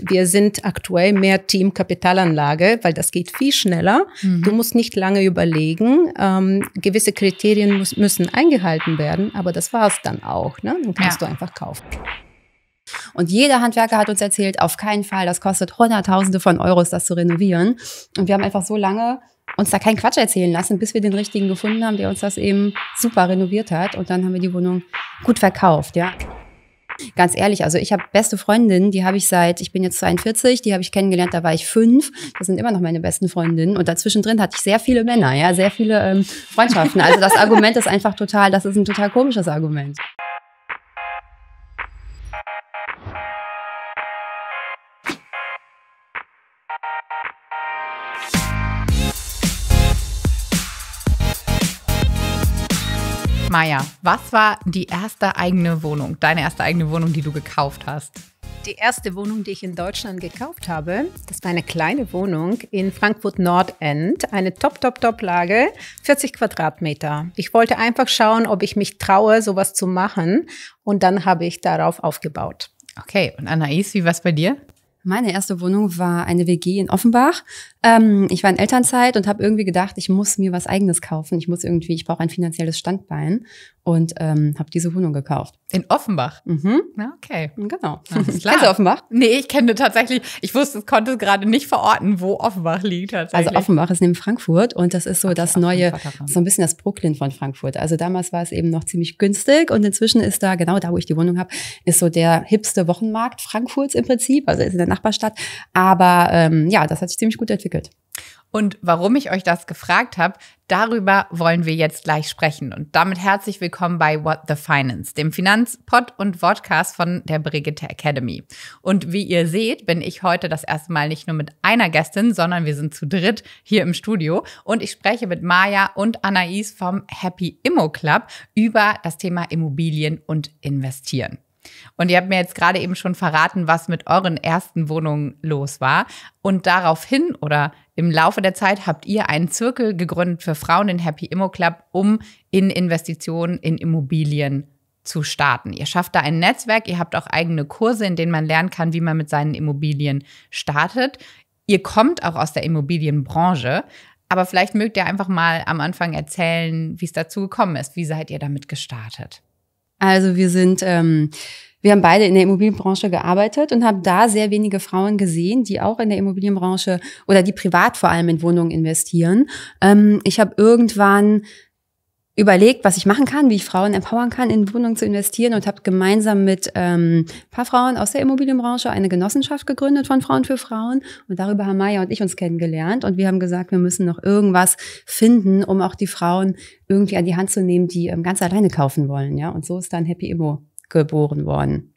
Und wir sind aktuell mehr Team Kapitalanlage, weil das geht viel schneller. Mhm. Du musst nicht lange überlegen. Ähm, gewisse Kriterien muss, müssen eingehalten werden, aber das war es dann auch. Ne? Dann kannst ja. du einfach kaufen. Und jeder Handwerker hat uns erzählt, auf keinen Fall, das kostet Hunderttausende von Euros, das zu renovieren. Und wir haben einfach so lange uns da keinen Quatsch erzählen lassen, bis wir den richtigen gefunden haben, der uns das eben super renoviert hat. Und dann haben wir die Wohnung gut verkauft, ja. Ganz ehrlich, also ich habe beste Freundinnen, die habe ich seit, ich bin jetzt 42, die habe ich kennengelernt, da war ich fünf. Das sind immer noch meine besten Freundinnen. Und dazwischen drin hatte ich sehr viele Männer, ja, sehr viele ähm, Freundschaften. Also das Argument ist einfach total, das ist ein total komisches Argument. Meier, was war die erste eigene Wohnung, deine erste eigene Wohnung, die du gekauft hast? Die erste Wohnung, die ich in Deutschland gekauft habe, das war eine kleine Wohnung in Frankfurt Nordend, eine Top-Top-Top-Lage, 40 Quadratmeter. Ich wollte einfach schauen, ob ich mich traue, sowas zu machen und dann habe ich darauf aufgebaut. Okay, und Anais, wie war es bei dir? Meine erste Wohnung war eine WG in Offenbach. Ähm, ich war in Elternzeit und habe irgendwie gedacht, ich muss mir was eigenes kaufen. Ich muss irgendwie, ich brauche ein finanzielles Standbein und ähm, habe diese Wohnung gekauft. In Offenbach? Mhm. Na, okay. Genau. Alles Kennst du Offenbach? Nee, ich kenne tatsächlich, ich wusste, konnte gerade nicht verorten, wo Offenbach liegt tatsächlich. Also Offenbach ist neben Frankfurt und das ist so okay, das neue, so ein bisschen das Brooklyn von Frankfurt. Also damals war es eben noch ziemlich günstig und inzwischen ist da, genau da, wo ich die Wohnung habe, ist so der hipste Wochenmarkt Frankfurts im Prinzip, also ist in der Nachbarstadt. Aber ähm, ja, das hat sich ziemlich gut entwickelt. Und warum ich euch das gefragt habe, darüber wollen wir jetzt gleich sprechen. Und damit herzlich willkommen bei What the Finance, dem Finanzpod und Podcast von der Brigitte Academy. Und wie ihr seht, bin ich heute das erste Mal nicht nur mit einer Gästin, sondern wir sind zu dritt hier im Studio. Und ich spreche mit Maja und Anais vom Happy Immo Club über das Thema Immobilien und Investieren. Und ihr habt mir jetzt gerade eben schon verraten, was mit euren ersten Wohnungen los war. Und daraufhin oder im Laufe der Zeit habt ihr einen Zirkel gegründet für Frauen, den Happy Immo Club, um in Investitionen in Immobilien zu starten. Ihr schafft da ein Netzwerk, ihr habt auch eigene Kurse, in denen man lernen kann, wie man mit seinen Immobilien startet. Ihr kommt auch aus der Immobilienbranche, aber vielleicht mögt ihr einfach mal am Anfang erzählen, wie es dazu gekommen ist. Wie seid ihr damit gestartet? Also wir sind, ähm, wir haben beide in der Immobilienbranche gearbeitet und haben da sehr wenige Frauen gesehen, die auch in der Immobilienbranche oder die privat vor allem in Wohnungen investieren. Ähm, ich habe irgendwann überlegt, was ich machen kann, wie ich Frauen empowern kann, in Wohnungen zu investieren und habe gemeinsam mit ähm, ein paar Frauen aus der Immobilienbranche eine Genossenschaft gegründet von Frauen für Frauen. Und darüber haben Maya und ich uns kennengelernt und wir haben gesagt, wir müssen noch irgendwas finden, um auch die Frauen irgendwie an die Hand zu nehmen, die ähm, ganz alleine kaufen wollen. Ja? Und so ist dann Happy Immo geboren worden.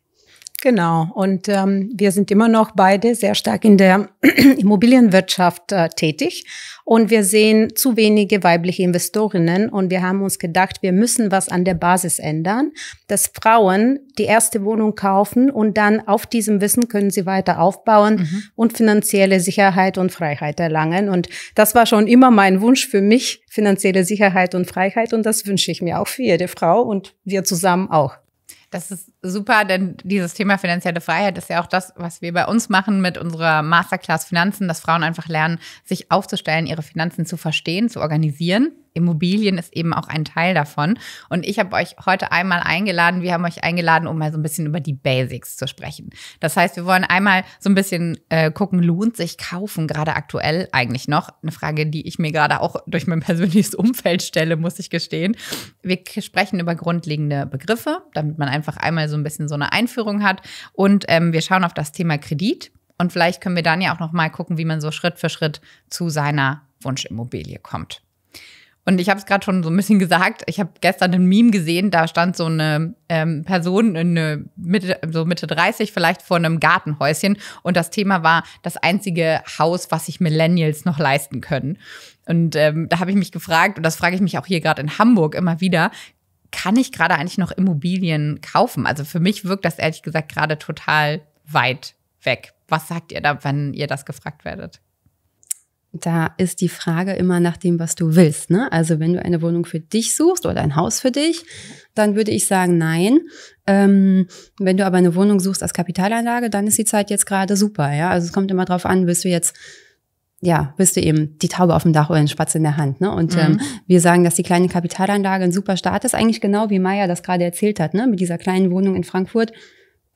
Genau. Und ähm, wir sind immer noch beide sehr stark in der Immobilienwirtschaft äh, tätig. Und wir sehen zu wenige weibliche Investorinnen. Und wir haben uns gedacht, wir müssen was an der Basis ändern, dass Frauen die erste Wohnung kaufen und dann auf diesem Wissen können sie weiter aufbauen mhm. und finanzielle Sicherheit und Freiheit erlangen. Und das war schon immer mein Wunsch für mich, finanzielle Sicherheit und Freiheit. Und das wünsche ich mir auch für jede Frau und wir zusammen auch. Das ist super, denn dieses Thema finanzielle Freiheit ist ja auch das, was wir bei uns machen mit unserer Masterclass Finanzen, dass Frauen einfach lernen, sich aufzustellen, ihre Finanzen zu verstehen, zu organisieren. Immobilien ist eben auch ein Teil davon. Und ich habe euch heute einmal eingeladen, wir haben euch eingeladen, um mal so ein bisschen über die Basics zu sprechen. Das heißt, wir wollen einmal so ein bisschen äh, gucken, lohnt sich kaufen, gerade aktuell eigentlich noch? Eine Frage, die ich mir gerade auch durch mein persönliches Umfeld stelle, muss ich gestehen. Wir sprechen über grundlegende Begriffe, damit man einfach einmal so so ein bisschen so eine Einführung hat. Und ähm, wir schauen auf das Thema Kredit. Und vielleicht können wir dann ja auch noch mal gucken, wie man so Schritt für Schritt zu seiner Wunschimmobilie kommt. Und ich habe es gerade schon so ein bisschen gesagt. Ich habe gestern ein Meme gesehen, da stand so eine ähm, Person in eine Mitte, so Mitte 30 vielleicht vor einem Gartenhäuschen und das Thema war das einzige Haus, was sich Millennials noch leisten können. Und ähm, da habe ich mich gefragt, und das frage ich mich auch hier gerade in Hamburg immer wieder, kann ich gerade eigentlich noch Immobilien kaufen? Also für mich wirkt das ehrlich gesagt gerade total weit weg. Was sagt ihr da, wenn ihr das gefragt werdet? Da ist die Frage immer nach dem, was du willst. Ne? Also wenn du eine Wohnung für dich suchst oder ein Haus für dich, dann würde ich sagen, nein. Ähm, wenn du aber eine Wohnung suchst als Kapitalanlage, dann ist die Zeit jetzt gerade super. Ja? Also es kommt immer drauf an, willst du jetzt ja, bist du eben die Taube auf dem Dach oder den Spatz in der Hand. Ne? Und ähm, mhm. ähm, wir sagen, dass die kleine Kapitalanlage ein super Start ist, eigentlich genau wie Maya das gerade erzählt hat, ne? mit dieser kleinen Wohnung in Frankfurt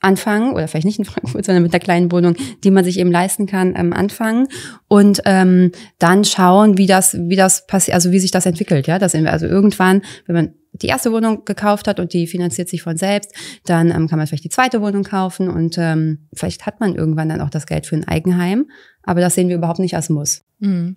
anfangen oder vielleicht nicht in Frankfurt, sondern mit der kleinen Wohnung, die man sich eben leisten kann, ähm, anfangen und ähm, dann schauen, wie das, wie das passiert, also wie sich das entwickelt, ja, das also irgendwann, wenn man die erste Wohnung gekauft hat und die finanziert sich von selbst, dann ähm, kann man vielleicht die zweite Wohnung kaufen und ähm, vielleicht hat man irgendwann dann auch das Geld für ein Eigenheim. Aber das sehen wir überhaupt nicht als Muss. Mhm.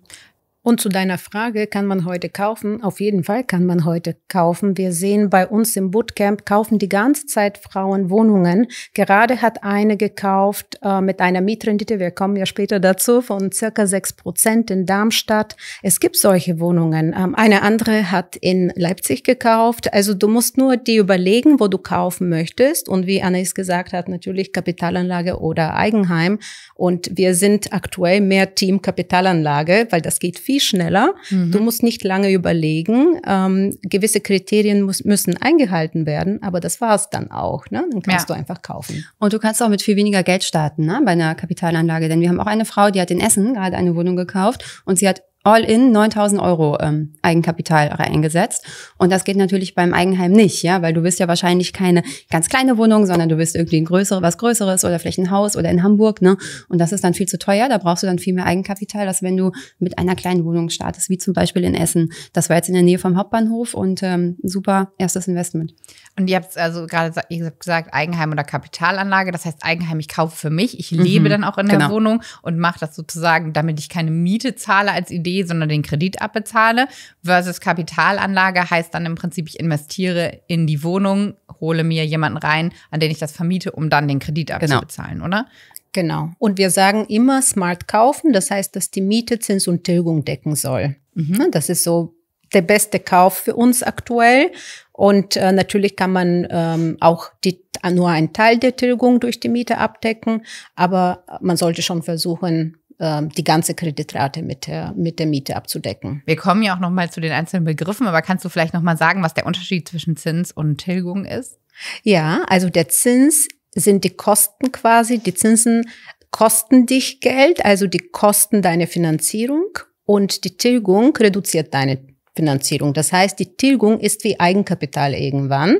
Und zu deiner Frage, kann man heute kaufen? Auf jeden Fall kann man heute kaufen. Wir sehen bei uns im Bootcamp, kaufen die ganze Zeit Frauen Wohnungen. Gerade hat eine gekauft äh, mit einer Mietrendite, wir kommen ja später dazu, von circa sechs Prozent in Darmstadt. Es gibt solche Wohnungen. Ähm, eine andere hat in Leipzig gekauft. Also du musst nur dir überlegen, wo du kaufen möchtest. Und wie Anais gesagt hat, natürlich Kapitalanlage oder Eigenheim. Und wir sind aktuell mehr Team Kapitalanlage, weil das geht viel viel schneller. Mhm. Du musst nicht lange überlegen. Ähm, gewisse Kriterien muss, müssen eingehalten werden, aber das war es dann auch. Ne? Dann kannst ja. du einfach kaufen. Und du kannst auch mit viel weniger Geld starten ne? bei einer Kapitalanlage. Denn wir haben auch eine Frau, die hat in Essen gerade eine Wohnung gekauft und sie hat all in 9000 Euro ähm, Eigenkapital eingesetzt. Und das geht natürlich beim Eigenheim nicht, ja, weil du bist ja wahrscheinlich keine ganz kleine Wohnung, sondern du bist irgendwie ein größere, was Größeres oder vielleicht ein Haus oder in Hamburg, ne? Und das ist dann viel zu teuer. Da brauchst du dann viel mehr Eigenkapital, als wenn du mit einer kleinen Wohnung startest, wie zum Beispiel in Essen. Das war jetzt in der Nähe vom Hauptbahnhof und ähm, super erstes Investment. Und ihr habt also gerade gesagt, Eigenheim oder Kapitalanlage. Das heißt, Eigenheim, ich kaufe für mich. Ich lebe mhm, dann auch in der genau. Wohnung und mache das sozusagen, damit ich keine Miete zahle als Idee Kredit, sondern den Kredit abbezahle. Versus Kapitalanlage heißt dann im Prinzip, ich investiere in die Wohnung, hole mir jemanden rein, an den ich das vermiete, um dann den Kredit genau. abzubezahlen, genau. oder? Genau. Und wir sagen immer smart kaufen, das heißt, dass die Miete, Zins und Tilgung decken soll. Mhm. Ne, das ist so der beste Kauf für uns aktuell. Und äh, natürlich kann man ähm, auch die, nur einen Teil der Tilgung durch die Miete abdecken, aber man sollte schon versuchen, ähm, die ganze Kreditrate mit der, mit der Miete abzudecken. Wir kommen ja auch nochmal zu den einzelnen Begriffen, aber kannst du vielleicht nochmal sagen, was der Unterschied zwischen Zins und Tilgung ist? Ja, also der Zins sind die Kosten quasi, die Zinsen kosten dich Geld, also die kosten deine Finanzierung und die Tilgung reduziert deine Finanzierung. Das heißt, die Tilgung ist wie Eigenkapital irgendwann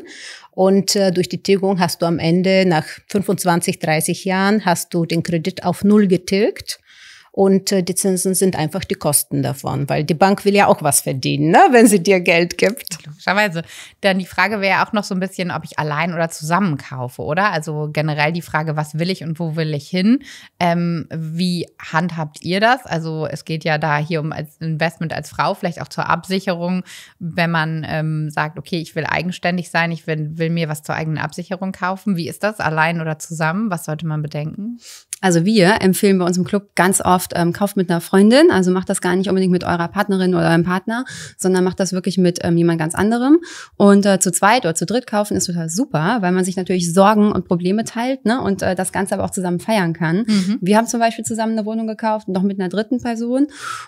und äh, durch die Tilgung hast du am Ende nach 25, 30 Jahren hast du den Kredit auf Null getilgt und äh, die Zinsen sind einfach die Kosten davon, weil die Bank will ja auch was verdienen, ne, wenn sie dir Geld gibt. Logischerweise. Dann die Frage wäre auch noch so ein bisschen, ob ich allein oder zusammen kaufe, oder? Also generell die Frage, was will ich und wo will ich hin? Ähm, wie handhabt ihr das? Also es geht ja da hier um als Investment als Frau, vielleicht auch zur Absicherung, wenn man ähm, sagt, okay, ich will eigenständig sein, ich will, will mir was zur eigenen Absicherung kaufen. Wie ist das? Allein oder zusammen? Was sollte man bedenken? Also wir empfehlen bei uns im Club ganz oft, ähm, kauft mit einer Freundin, also macht das gar nicht unbedingt mit eurer Partnerin oder eurem Partner, sondern macht das wirklich mit ähm, jemand ganz anderem. Und äh, zu zweit oder zu dritt kaufen ist total super, weil man sich natürlich Sorgen und Probleme teilt ne? und äh, das Ganze aber auch zusammen feiern kann. Mhm. Wir haben zum Beispiel zusammen eine Wohnung gekauft, noch mit einer dritten Person.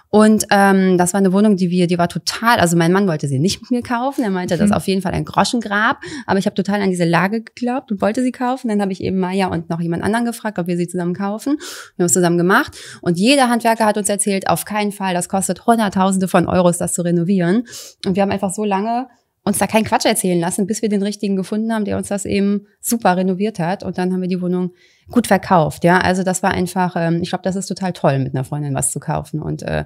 Und ähm, das war eine Wohnung, die wir, die war total, also mein Mann wollte sie nicht mit mir kaufen. Er meinte, mhm. das ist mhm. auf jeden Fall ein Groschengrab. Aber ich habe total an diese Lage geglaubt und wollte sie kaufen. Dann habe ich eben Maya und noch jemand anderen gefragt, ob wir sie zusammen kaufen kaufen. Wir haben es zusammen gemacht und jeder Handwerker hat uns erzählt, auf keinen Fall, das kostet Hunderttausende von Euros, das zu renovieren. Und wir haben einfach so lange uns da keinen Quatsch erzählen lassen, bis wir den richtigen gefunden haben, der uns das eben super renoviert hat. Und dann haben wir die Wohnung gut verkauft. Ja, also das war einfach, ähm, ich glaube, das ist total toll, mit einer Freundin was zu kaufen und äh,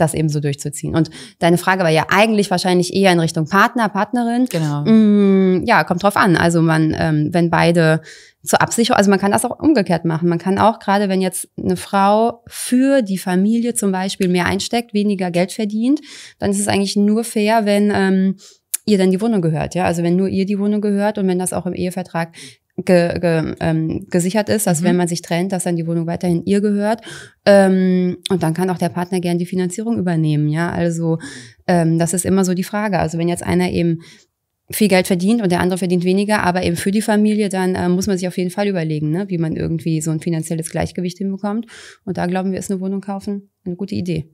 das eben so durchzuziehen. Und deine Frage war ja eigentlich wahrscheinlich eher in Richtung Partner, Partnerin. Genau. Mm, ja, kommt drauf an. Also man, ähm, wenn beide zur Absicherung, also man kann das auch umgekehrt machen. Man kann auch gerade, wenn jetzt eine Frau für die Familie zum Beispiel mehr einsteckt, weniger Geld verdient, dann ist es eigentlich nur fair, wenn ähm, ihr dann die Wohnung gehört, ja. Also wenn nur ihr die Wohnung gehört und wenn das auch im Ehevertrag ge, ge, ähm, gesichert ist, dass mhm. wenn man sich trennt, dass dann die Wohnung weiterhin ihr gehört. Ähm, und dann kann auch der Partner gern die Finanzierung übernehmen. Ja, also ähm, das ist immer so die Frage. Also wenn jetzt einer eben viel Geld verdient und der andere verdient weniger, aber eben für die Familie, dann äh, muss man sich auf jeden Fall überlegen, ne, wie man irgendwie so ein finanzielles Gleichgewicht hinbekommt. Und da glauben wir, ist eine Wohnung kaufen eine gute Idee.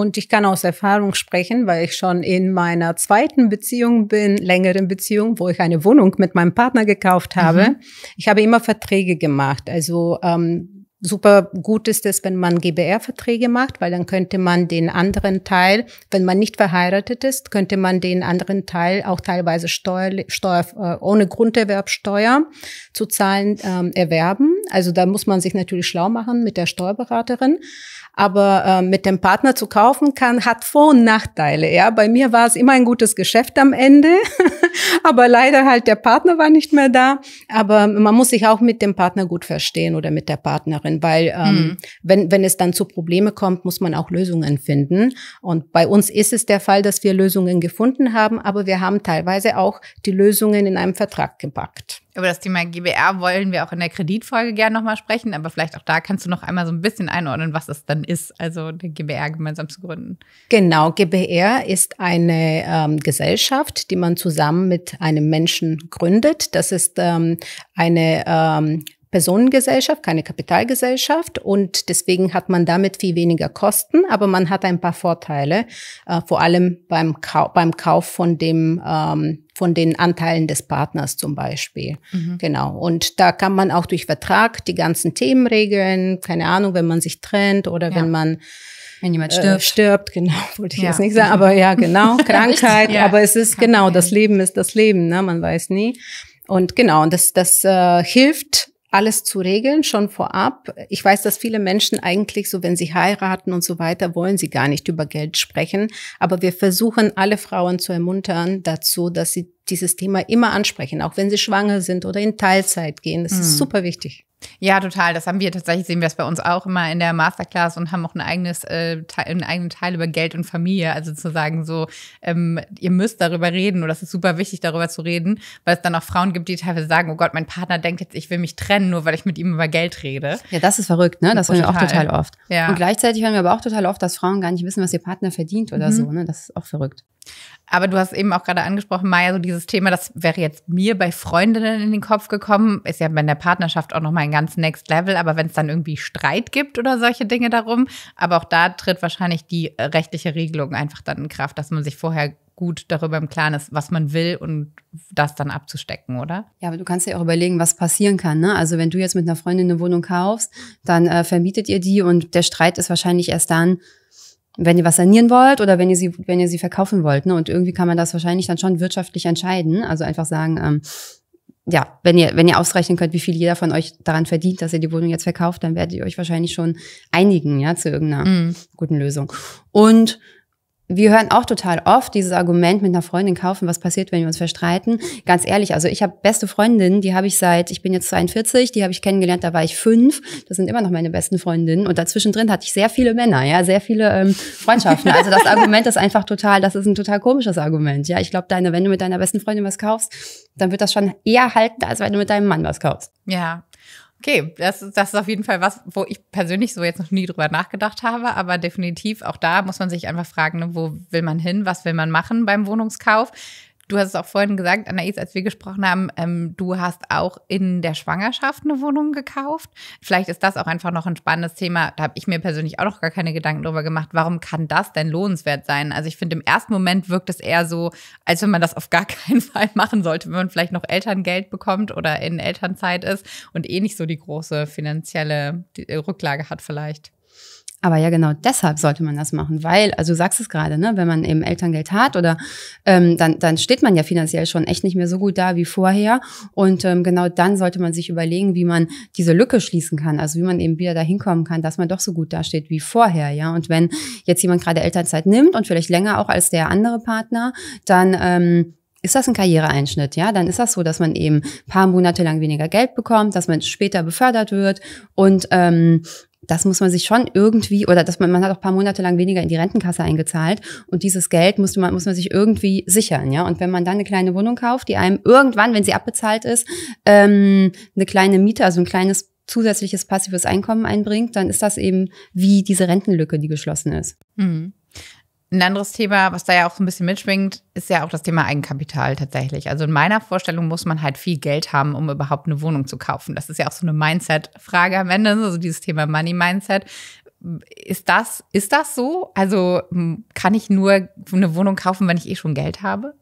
Und ich kann aus Erfahrung sprechen, weil ich schon in meiner zweiten Beziehung bin, längeren Beziehung, wo ich eine Wohnung mit meinem Partner gekauft habe. Mhm. Ich habe immer Verträge gemacht. Also ähm, super gut ist es, wenn man GBR-Verträge macht, weil dann könnte man den anderen Teil, wenn man nicht verheiratet ist, könnte man den anderen Teil auch teilweise Steuer, Steuer äh, ohne Grunderwerbsteuer zu zahlen ähm, erwerben. Also da muss man sich natürlich schlau machen mit der Steuerberaterin. Aber äh, mit dem Partner zu kaufen kann, hat Vor- und Nachteile. Ja, bei mir war es immer ein gutes Geschäft am Ende, aber leider halt der Partner war nicht mehr da. Aber man muss sich auch mit dem Partner gut verstehen oder mit der Partnerin, weil ähm, mhm. wenn, wenn es dann zu Probleme kommt, muss man auch Lösungen finden. Und bei uns ist es der Fall, dass wir Lösungen gefunden haben, aber wir haben teilweise auch die Lösungen in einem Vertrag gepackt. Über das Thema GBR wollen wir auch in der Kreditfolge gerne nochmal sprechen, aber vielleicht auch da kannst du noch einmal so ein bisschen einordnen, was es dann ist, also den GBR gemeinsam zu gründen. Genau, GBR ist eine ähm, Gesellschaft, die man zusammen mit einem Menschen gründet. Das ist ähm, eine ähm, Personengesellschaft, keine Kapitalgesellschaft und deswegen hat man damit viel weniger Kosten, aber man hat ein paar Vorteile, äh, vor allem beim, Kau beim Kauf von dem ähm, von den Anteilen des Partners zum Beispiel. Mhm. Genau. Und da kann man auch durch Vertrag die ganzen Themen regeln. Keine Ahnung, wenn man sich trennt oder ja. wenn man wenn jemand stirbt. Äh, stirbt, genau, wollte ich ja. jetzt nicht sagen, aber ja, genau, Krankheit, ja. aber es ist genau, das Leben ist das Leben, ne? man weiß nie. Und genau, das, das äh, hilft alles zu regeln, schon vorab. Ich weiß, dass viele Menschen eigentlich so, wenn sie heiraten und so weiter, wollen sie gar nicht über Geld sprechen. Aber wir versuchen, alle Frauen zu ermuntern dazu, dass sie dieses Thema immer ansprechen, auch wenn sie schwanger sind oder in Teilzeit gehen. Das mhm. ist hm. super wichtig. Ja, total. Das haben wir tatsächlich, sehen wir das bei uns auch immer in der Masterclass und haben auch ein eigenes, äh, Teil, einen eigenen Teil über Geld und Familie. Also zu sagen so, ähm, ihr müsst darüber reden oder es ist super wichtig, darüber zu reden, weil es dann auch Frauen gibt, die teilweise sagen, oh Gott, mein Partner denkt jetzt, ich will mich trennen, nur weil ich mit ihm über Geld rede. Ja, das ist verrückt, ne? Das hören wir auch total oft. Ja. Und gleichzeitig hören wir aber auch total oft, dass Frauen gar nicht wissen, was ihr Partner verdient oder mhm. so, ne? Das ist auch verrückt. Aber du hast eben auch gerade angesprochen, Maya, so dieses Thema, das wäre jetzt mir bei Freundinnen in den Kopf gekommen, ist ja bei der Partnerschaft auch nochmal ein ganz next level, aber wenn es dann irgendwie Streit gibt oder solche Dinge darum, aber auch da tritt wahrscheinlich die äh, rechtliche Regelung einfach dann in Kraft, dass man sich vorher gut darüber im Klaren ist, was man will und das dann abzustecken, oder? Ja, aber du kannst dir auch überlegen, was passieren kann. Ne? Also wenn du jetzt mit einer Freundin eine Wohnung kaufst, dann äh, vermietet ihr die und der Streit ist wahrscheinlich erst dann wenn ihr was sanieren wollt oder wenn ihr sie, wenn ihr sie verkaufen wollt. Ne? Und irgendwie kann man das wahrscheinlich dann schon wirtschaftlich entscheiden. Also einfach sagen, ähm, ja, wenn ihr, wenn ihr ausrechnen könnt, wie viel jeder von euch daran verdient, dass ihr die Wohnung jetzt verkauft, dann werdet ihr euch wahrscheinlich schon einigen, ja, zu irgendeiner mm. guten Lösung. Und wir hören auch total oft dieses Argument mit einer Freundin kaufen, was passiert, wenn wir uns verstreiten. Ganz ehrlich, also ich habe beste Freundinnen, die habe ich seit, ich bin jetzt 42, die habe ich kennengelernt, da war ich fünf. Das sind immer noch meine besten Freundinnen. Und dazwischen drin hatte ich sehr viele Männer, ja, sehr viele ähm, Freundschaften. Also das Argument ist einfach total, das ist ein total komisches Argument. Ja, ich glaube, deine, wenn du mit deiner besten Freundin was kaufst, dann wird das schon eher halten, als wenn du mit deinem Mann was kaufst. Ja, Okay, das, ist das ist auf jeden Fall was, wo ich persönlich so jetzt noch nie drüber nachgedacht habe, aber definitiv auch da muss man sich einfach fragen, ne, wo will man hin, was will man machen beim Wohnungskauf. Du hast es auch vorhin gesagt, Anais, als wir gesprochen haben, ähm, du hast auch in der Schwangerschaft eine Wohnung gekauft. Vielleicht ist das auch einfach noch ein spannendes Thema. Da habe ich mir persönlich auch noch gar keine Gedanken darüber gemacht. Warum kann das denn lohnenswert sein? Also ich finde, im ersten Moment wirkt es eher so, als wenn man das auf gar keinen Fall machen sollte, wenn man vielleicht noch Elterngeld bekommt oder in Elternzeit ist und eh nicht so die große finanzielle äh, Rücklage hat vielleicht. Aber ja, genau deshalb sollte man das machen, weil, also du sagst es gerade, ne, wenn man eben Elterngeld hat oder ähm, dann, dann steht man ja finanziell schon echt nicht mehr so gut da wie vorher. Und ähm, genau dann sollte man sich überlegen, wie man diese Lücke schließen kann, also wie man eben wieder dahin kommen kann, dass man doch so gut dasteht wie vorher, ja. Und wenn jetzt jemand gerade Elternzeit nimmt und vielleicht länger auch als der andere Partner, dann ähm, ist das ein Karriereeinschnitt, ja, dann ist das so, dass man eben paar Monate lang weniger Geld bekommt, dass man später befördert wird und ähm, das muss man sich schon irgendwie, oder dass man, man hat auch paar Monate lang weniger in die Rentenkasse eingezahlt und dieses Geld musste man, muss man sich irgendwie sichern, ja. Und wenn man dann eine kleine Wohnung kauft, die einem irgendwann, wenn sie abbezahlt ist, ähm, eine kleine Miete, also ein kleines zusätzliches passives Einkommen einbringt, dann ist das eben wie diese Rentenlücke, die geschlossen ist. Mhm. Ein anderes Thema, was da ja auch so ein bisschen mitschwingt, ist ja auch das Thema Eigenkapital tatsächlich. Also in meiner Vorstellung muss man halt viel Geld haben, um überhaupt eine Wohnung zu kaufen. Das ist ja auch so eine Mindset-Frage am Ende, also dieses Thema Money-Mindset. Ist das, ist das so? Also hm, kann ich nur eine Wohnung kaufen, wenn ich eh schon Geld habe?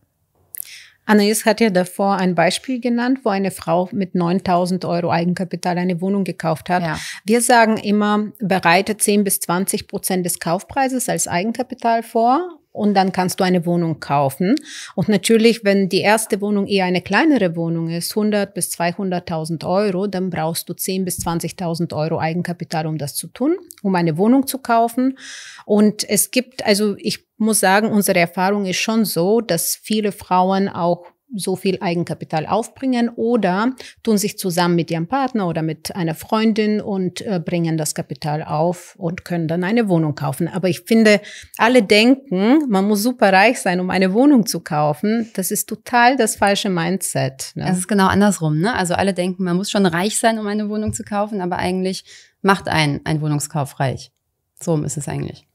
Anais hat ja davor ein Beispiel genannt, wo eine Frau mit 9000 Euro Eigenkapital eine Wohnung gekauft hat. Ja. Wir sagen immer, bereite 10 bis 20 Prozent des Kaufpreises als Eigenkapital vor und dann kannst du eine Wohnung kaufen. Und natürlich, wenn die erste Wohnung eher eine kleinere Wohnung ist, 100 bis 200.000 Euro, dann brauchst du 10 bis 20.000 Euro Eigenkapital, um das zu tun, um eine Wohnung zu kaufen. Und es gibt, also ich muss sagen, unsere Erfahrung ist schon so, dass viele Frauen auch so viel Eigenkapital aufbringen oder tun sich zusammen mit ihrem Partner oder mit einer Freundin und äh, bringen das Kapital auf und können dann eine Wohnung kaufen. Aber ich finde, alle denken, man muss super reich sein, um eine Wohnung zu kaufen. Das ist total das falsche Mindset. Ne? Das ist genau andersrum. Ne? Also alle denken, man muss schon reich sein, um eine Wohnung zu kaufen, aber eigentlich macht einen ein Wohnungskauf reich. So ist es eigentlich.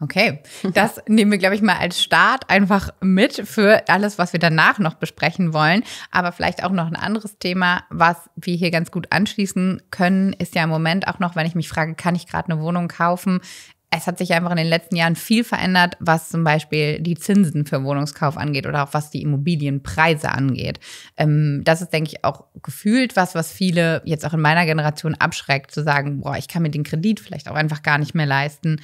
Okay, das nehmen wir, glaube ich, mal als Start einfach mit für alles, was wir danach noch besprechen wollen. Aber vielleicht auch noch ein anderes Thema, was wir hier ganz gut anschließen können, ist ja im Moment auch noch, wenn ich mich frage, kann ich gerade eine Wohnung kaufen? es hat sich einfach in den letzten Jahren viel verändert, was zum Beispiel die Zinsen für Wohnungskauf angeht oder auch was die Immobilienpreise angeht. Ähm, das ist, denke ich, auch gefühlt was, was viele jetzt auch in meiner Generation abschreckt, zu sagen, boah, ich kann mir den Kredit vielleicht auch einfach gar nicht mehr leisten.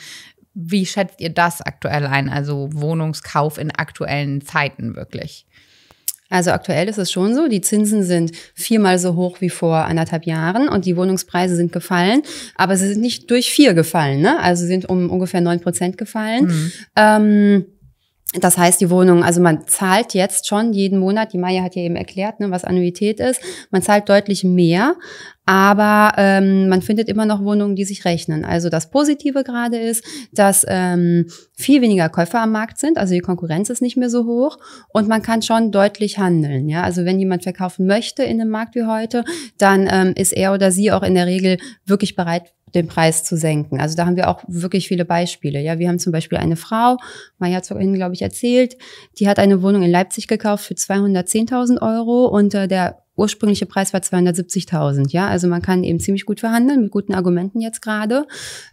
Wie schätzt ihr das aktuell ein? Also Wohnungskauf in aktuellen Zeiten wirklich? Also aktuell ist es schon so, die Zinsen sind viermal so hoch wie vor anderthalb Jahren und die Wohnungspreise sind gefallen, aber sie sind nicht durch vier gefallen, ne? also sie sind um ungefähr neun Prozent gefallen. Mhm. Ähm, das heißt, die Wohnung, also man zahlt jetzt schon jeden Monat, die Maya hat ja eben erklärt, ne, was Annuität ist, man zahlt deutlich mehr, aber ähm, man findet immer noch Wohnungen, die sich rechnen. Also das Positive gerade ist, dass ähm, viel weniger Käufer am Markt sind, also die Konkurrenz ist nicht mehr so hoch und man kann schon deutlich handeln. Ja? Also wenn jemand verkaufen möchte in einem Markt wie heute, dann ähm, ist er oder sie auch in der Regel wirklich bereit, den Preis zu senken. Also da haben wir auch wirklich viele Beispiele. Ja, wir haben zum Beispiel eine Frau, Maya hat vorhin, glaube ich, erzählt, die hat eine Wohnung in Leipzig gekauft für 210.000 Euro und äh, der ursprüngliche Preis war 270.000. Ja, also man kann eben ziemlich gut verhandeln mit guten Argumenten jetzt gerade.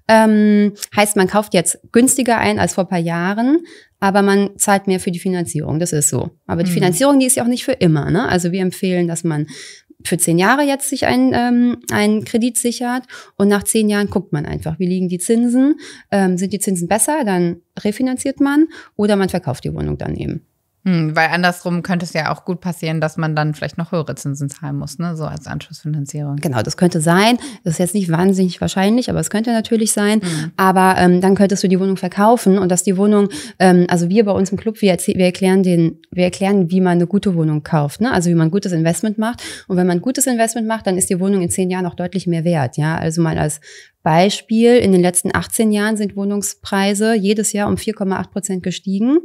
Ähm, heißt, man kauft jetzt günstiger ein als vor ein paar Jahren, aber man zahlt mehr für die Finanzierung. Das ist so. Aber die mhm. Finanzierung, die ist ja auch nicht für immer. Ne? Also wir empfehlen, dass man für zehn Jahre jetzt sich ein, ähm, einen Kredit sichert und nach zehn Jahren guckt man einfach, wie liegen die Zinsen, ähm, sind die Zinsen besser, dann refinanziert man oder man verkauft die Wohnung daneben. Hm, weil andersrum könnte es ja auch gut passieren, dass man dann vielleicht noch höhere Zinsen zahlen muss, ne? so als Anschlussfinanzierung. Genau, das könnte sein. Das ist jetzt nicht wahnsinnig wahrscheinlich, aber es könnte natürlich sein. Mhm. Aber ähm, dann könntest du die Wohnung verkaufen und dass die Wohnung, ähm, also wir bei uns im Club, wir, wir, erklären den, wir erklären, wie man eine gute Wohnung kauft, ne? also wie man ein gutes Investment macht. Und wenn man ein gutes Investment macht, dann ist die Wohnung in zehn Jahren auch deutlich mehr wert. Ja? Also mal als Beispiel, in den letzten 18 Jahren sind Wohnungspreise jedes Jahr um 4,8 Prozent gestiegen.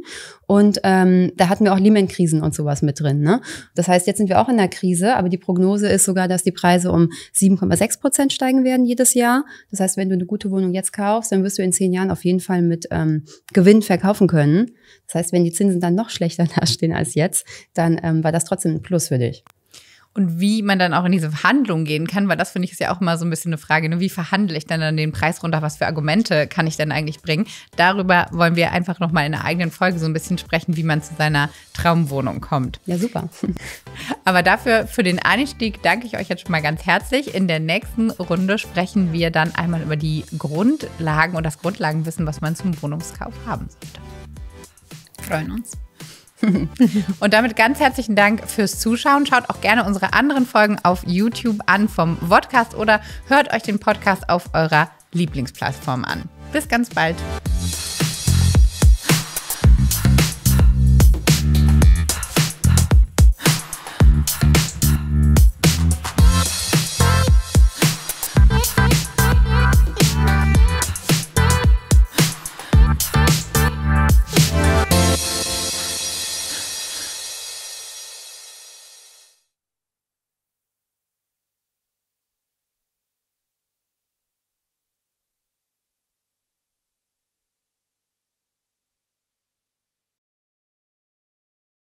Und ähm, da hatten wir auch Lehman-Krisen und sowas mit drin. Ne? Das heißt, jetzt sind wir auch in der Krise, aber die Prognose ist sogar, dass die Preise um 7,6 Prozent steigen werden jedes Jahr. Das heißt, wenn du eine gute Wohnung jetzt kaufst, dann wirst du in zehn Jahren auf jeden Fall mit ähm, Gewinn verkaufen können. Das heißt, wenn die Zinsen dann noch schlechter dastehen als jetzt, dann ähm, war das trotzdem ein Plus für dich und wie man dann auch in diese Verhandlung gehen kann, weil das finde ich ist ja auch immer so ein bisschen eine Frage, ne? wie verhandle ich denn dann den Preis runter, was für Argumente kann ich denn eigentlich bringen? Darüber wollen wir einfach nochmal in einer eigenen Folge so ein bisschen sprechen, wie man zu seiner Traumwohnung kommt. Ja, super. Aber dafür, für den Einstieg danke ich euch jetzt schon mal ganz herzlich. In der nächsten Runde sprechen wir dann einmal über die Grundlagen und das Grundlagenwissen, was man zum Wohnungskauf haben sollte. Freuen uns. Und damit ganz herzlichen Dank fürs Zuschauen. Schaut auch gerne unsere anderen Folgen auf YouTube an vom Podcast oder hört euch den Podcast auf eurer Lieblingsplattform an. Bis ganz bald.